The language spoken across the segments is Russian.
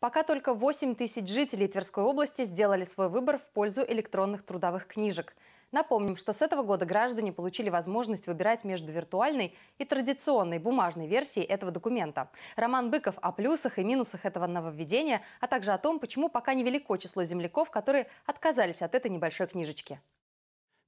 Пока только 8 тысяч жителей Тверской области сделали свой выбор в пользу электронных трудовых книжек. Напомним, что с этого года граждане получили возможность выбирать между виртуальной и традиционной бумажной версией этого документа. Роман Быков о плюсах и минусах этого нововведения, а также о том, почему пока невелико число земляков, которые отказались от этой небольшой книжечки.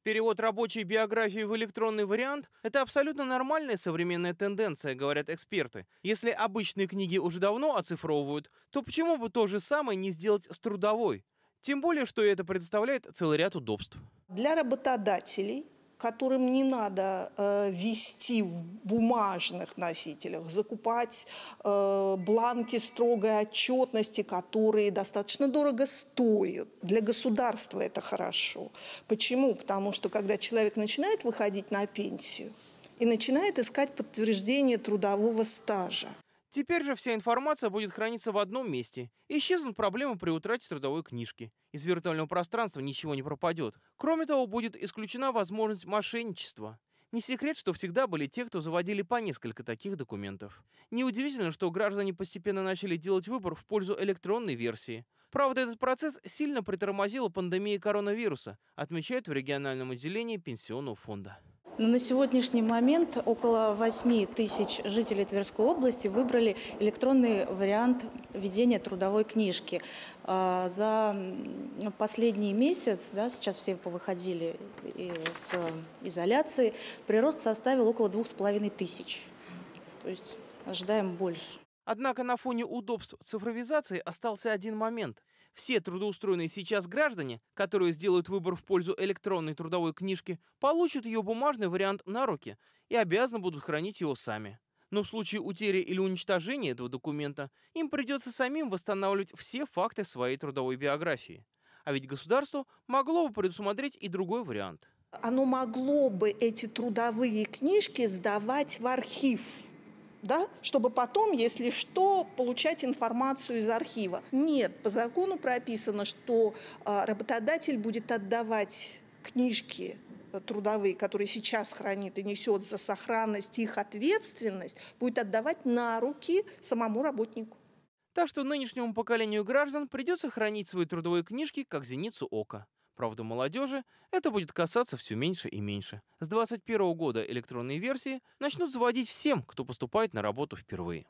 Перевод рабочей биографии в электронный вариант – это абсолютно нормальная современная тенденция, говорят эксперты. Если обычные книги уже давно оцифровывают, то почему бы то же самое не сделать с трудовой? Тем более, что это предоставляет целый ряд удобств. Для работодателей которым не надо э, вести в бумажных носителях, закупать э, бланки строгой отчетности, которые достаточно дорого стоят. Для государства это хорошо. Почему? Потому что когда человек начинает выходить на пенсию и начинает искать подтверждение трудового стажа, Теперь же вся информация будет храниться в одном месте. Исчезнут проблемы при утрате трудовой книжки. Из виртуального пространства ничего не пропадет. Кроме того, будет исключена возможность мошенничества. Не секрет, что всегда были те, кто заводили по несколько таких документов. Неудивительно, что граждане постепенно начали делать выбор в пользу электронной версии. Правда, этот процесс сильно притормозила пандемия коронавируса, отмечают в региональном отделении пенсионного фонда. Но на сегодняшний момент около 8 тысяч жителей Тверской области выбрали электронный вариант ведения трудовой книжки. А, за последний месяц, да, сейчас все повыходили из изоляции, прирост составил около 2,5 тысяч. То есть ожидаем больше. Однако на фоне удобств цифровизации остался один момент – все трудоустроенные сейчас граждане, которые сделают выбор в пользу электронной трудовой книжки, получат ее бумажный вариант на руки и обязаны будут хранить его сами. Но в случае утери или уничтожения этого документа им придется самим восстанавливать все факты своей трудовой биографии. А ведь государство могло бы предусмотреть и другой вариант. Оно могло бы эти трудовые книжки сдавать в архив да, чтобы потом, если что, получать информацию из архива. Нет, по закону прописано, что а, работодатель будет отдавать книжки э, трудовые, которые сейчас хранит и несет за сохранность их ответственность, будет отдавать на руки самому работнику. Так что нынешнему поколению граждан придется хранить свои трудовые книжки как зеницу ока. Правда, молодежи это будет касаться все меньше и меньше. С 2021 года электронные версии начнут заводить всем, кто поступает на работу впервые.